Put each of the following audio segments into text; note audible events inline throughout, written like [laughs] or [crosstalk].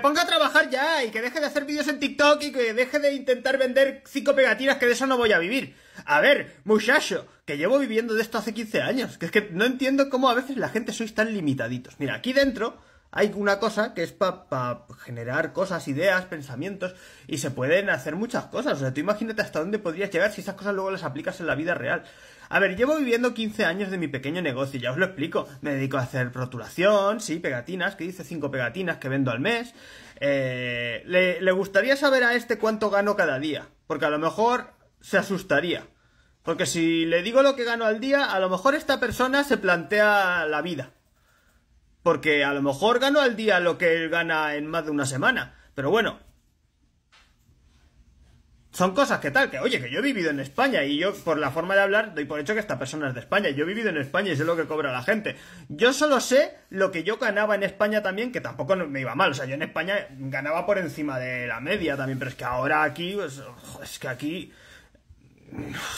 ponga a trabajar ya y que deje de hacer vídeos en TikTok y que deje de intentar vender cinco pegatinas que de eso no voy a vivir. A ver, muchacho, que llevo viviendo de esto hace 15 años, que es que no entiendo cómo a veces la gente sois tan limitaditos. Mira, aquí dentro hay una cosa que es para generar cosas, ideas, pensamientos, y se pueden hacer muchas cosas. O sea, tú imagínate hasta dónde podrías llegar si esas cosas luego las aplicas en la vida real. A ver, llevo viviendo 15 años de mi pequeño negocio, ya os lo explico. Me dedico a hacer rotulación, sí, pegatinas, que dice 5 pegatinas que vendo al mes. Eh, le gustaría saber a este cuánto gano cada día, porque a lo mejor se asustaría. Porque si le digo lo que gano al día, a lo mejor esta persona se plantea la vida. Porque a lo mejor gano al día lo que él gana en más de una semana. Pero bueno. Son cosas que tal, que oye, que yo he vivido en España y yo por la forma de hablar doy por hecho que esta persona es de España. Yo he vivido en España y sé lo que cobra la gente. Yo solo sé lo que yo ganaba en España también, que tampoco me iba mal. O sea, yo en España ganaba por encima de la media también, pero es que ahora aquí, pues, es que aquí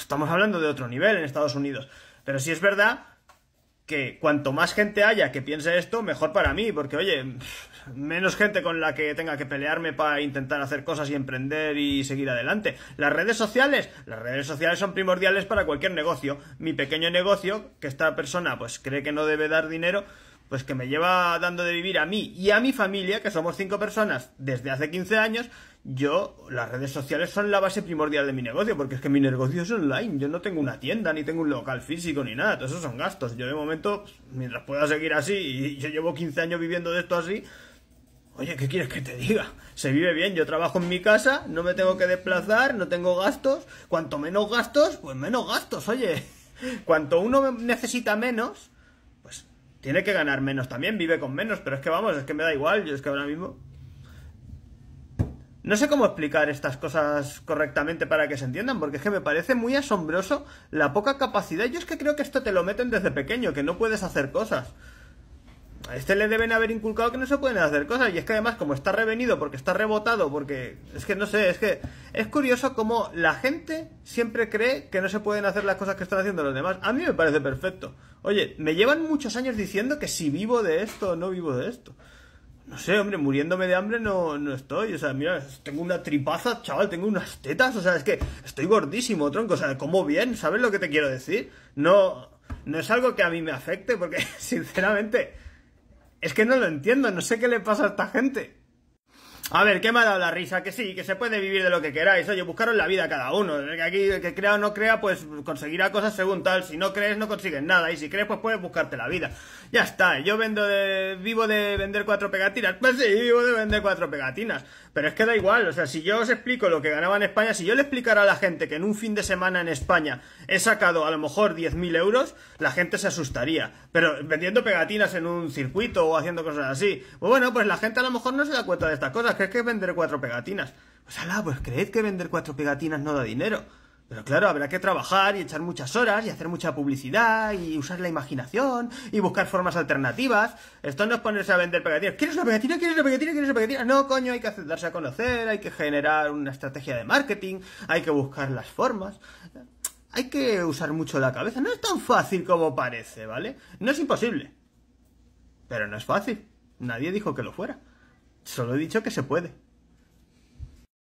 estamos hablando de otro nivel en Estados Unidos. Pero si es verdad que cuanto más gente haya que piense esto, mejor para mí, porque oye, menos gente con la que tenga que pelearme para intentar hacer cosas y emprender y seguir adelante. Las redes sociales, las redes sociales son primordiales para cualquier negocio. Mi pequeño negocio, que esta persona pues cree que no debe dar dinero, pues que me lleva dando de vivir a mí y a mi familia, que somos cinco personas desde hace 15 años, yo, las redes sociales son la base primordial de mi negocio, porque es que mi negocio es online, yo no tengo una tienda, ni tengo un local físico, ni nada, todos esos son gastos. Yo de momento, pues, mientras pueda seguir así, y yo llevo 15 años viviendo de esto así, oye, ¿qué quieres que te diga? Se vive bien, yo trabajo en mi casa, no me tengo que desplazar, no tengo gastos, cuanto menos gastos, pues menos gastos, oye, cuanto uno necesita menos, pues tiene que ganar menos también, vive con menos, pero es que vamos, es que me da igual, yo es que ahora mismo no sé cómo explicar estas cosas correctamente para que se entiendan, porque es que me parece muy asombroso la poca capacidad. Yo es que creo que esto te lo meten desde pequeño, que no puedes hacer cosas. A este le deben haber inculcado que no se pueden hacer cosas. Y es que además, como está revenido, porque está rebotado, porque. Es que no sé, es que. Es curioso cómo la gente siempre cree que no se pueden hacer las cosas que están haciendo los demás. A mí me parece perfecto. Oye, me llevan muchos años diciendo que si vivo de esto o no vivo de esto. No sé, hombre, muriéndome de hambre no, no estoy. O sea, mira, tengo una tripaza, chaval, tengo unas tetas. O sea, es que estoy gordísimo, tronco. O sea, como bien, ¿sabes lo que te quiero decir? No, no es algo que a mí me afecte porque, [laughs] sinceramente, es que no lo entiendo. No sé qué le pasa a esta gente. A ver, ¿qué me ha dado la risa? Que sí, que se puede vivir de lo que queráis. Oye, buscaros la vida cada uno. aquí, que crea o no crea, pues conseguirá cosas según tal. Si no crees, no consigues nada. Y si crees, pues puedes buscarte la vida. Ya está. Yo vendo de, vivo de vender cuatro pegatinas. Pues sí, vivo de vender cuatro pegatinas. Pero es que da igual. O sea, si yo os explico lo que ganaba en España, si yo le explicara a la gente que en un fin de semana en España he sacado a lo mejor 10.000 euros, la gente se asustaría. Pero vendiendo pegatinas en un circuito o haciendo cosas así. Pues bueno, pues la gente a lo mejor no se da cuenta de estas cosas que hay que vender cuatro pegatinas. Pues ala, pues creed que vender cuatro pegatinas no da dinero. Pero claro, habrá que trabajar y echar muchas horas y hacer mucha publicidad y usar la imaginación y buscar formas alternativas. Esto no es ponerse a vender pegatinas. ¿Quieres una pegatina? ¿Quieres una pegatina? ¿Quieres una pegatina? No, coño, hay que darse a conocer, hay que generar una estrategia de marketing, hay que buscar las formas. Hay que usar mucho la cabeza. No es tan fácil como parece, ¿vale? No es imposible. Pero no es fácil. Nadie dijo que lo fuera. Solo he dicho que se puede.